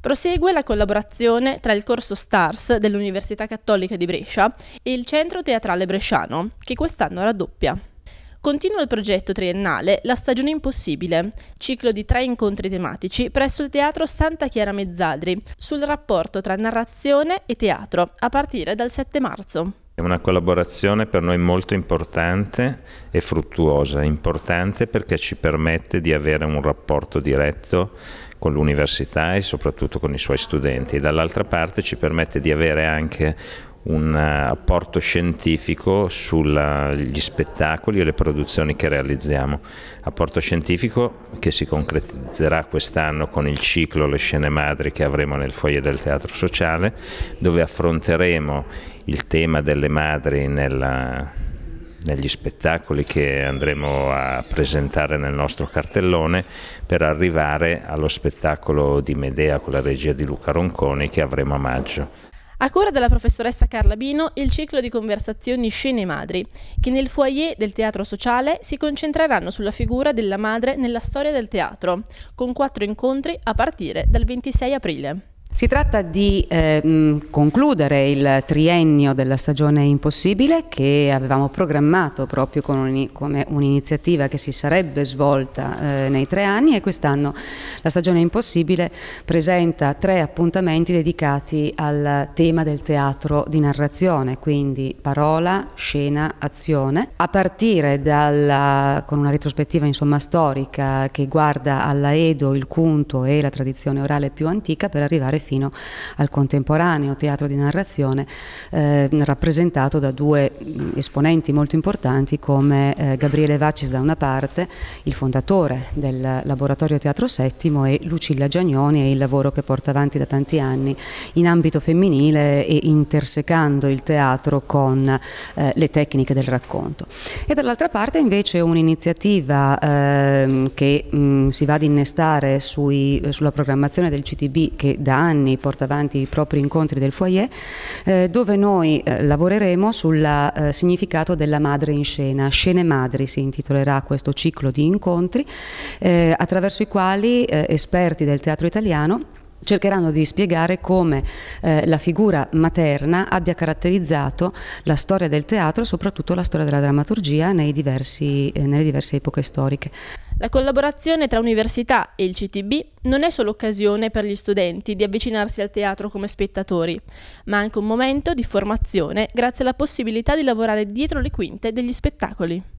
Prosegue la collaborazione tra il corso STARS dell'Università Cattolica di Brescia e il Centro Teatrale Bresciano, che quest'anno raddoppia. Continua il progetto triennale La stagione impossibile, ciclo di tre incontri tematici presso il Teatro Santa Chiara Mezzadri sul rapporto tra narrazione e teatro, a partire dal 7 marzo. È una collaborazione per noi molto importante e fruttuosa, importante perché ci permette di avere un rapporto diretto con l'università e soprattutto con i suoi studenti, e dall'altra parte ci permette di avere anche un eh, apporto scientifico sugli spettacoli e le produzioni che realizziamo. Apporto scientifico che si concretizzerà quest'anno con il ciclo Le scene madri che avremo nel foyer del Teatro Sociale, dove affronteremo il tema delle madri nella, negli spettacoli che andremo a presentare nel nostro cartellone per arrivare allo spettacolo di Medea con la regia di Luca Ronconi che avremo a maggio. A cura della professoressa Carla Bino il ciclo di conversazioni Scene Madri, che nel foyer del Teatro Sociale si concentreranno sulla figura della madre nella storia del teatro, con quattro incontri a partire dal 26 aprile. Si tratta di eh, mm, concludere il triennio della stagione impossibile che avevamo programmato proprio un, come un'iniziativa che si sarebbe svolta eh, nei tre anni e quest'anno la stagione impossibile presenta tre appuntamenti dedicati al tema del teatro di narrazione, quindi parola, scena, azione, a partire dalla, con una retrospettiva insomma, storica che guarda all'Aedo, il Cunto e la tradizione orale più antica per arrivare fino al contemporaneo teatro di narrazione eh, rappresentato da due mm, esponenti molto importanti come eh, Gabriele Vacis da una parte, il fondatore del laboratorio Teatro Settimo e Lucilla Giagnoni e il lavoro che porta avanti da tanti anni in ambito femminile e intersecando il teatro con eh, le tecniche del racconto. E dall'altra parte invece un'iniziativa ehm, che mh, mm, si va ad innestare sui, sulla programmazione del CTB che da anni anni porta avanti i propri incontri del foyer, eh, dove noi eh, lavoreremo sul eh, significato della madre in scena. Scene madri si intitolerà questo ciclo di incontri, eh, attraverso i quali eh, esperti del teatro italiano cercheranno di spiegare come eh, la figura materna abbia caratterizzato la storia del teatro e soprattutto la storia della drammaturgia diversi, eh, nelle diverse epoche storiche. La collaborazione tra università e il CTB non è solo occasione per gli studenti di avvicinarsi al teatro come spettatori, ma anche un momento di formazione grazie alla possibilità di lavorare dietro le quinte degli spettacoli.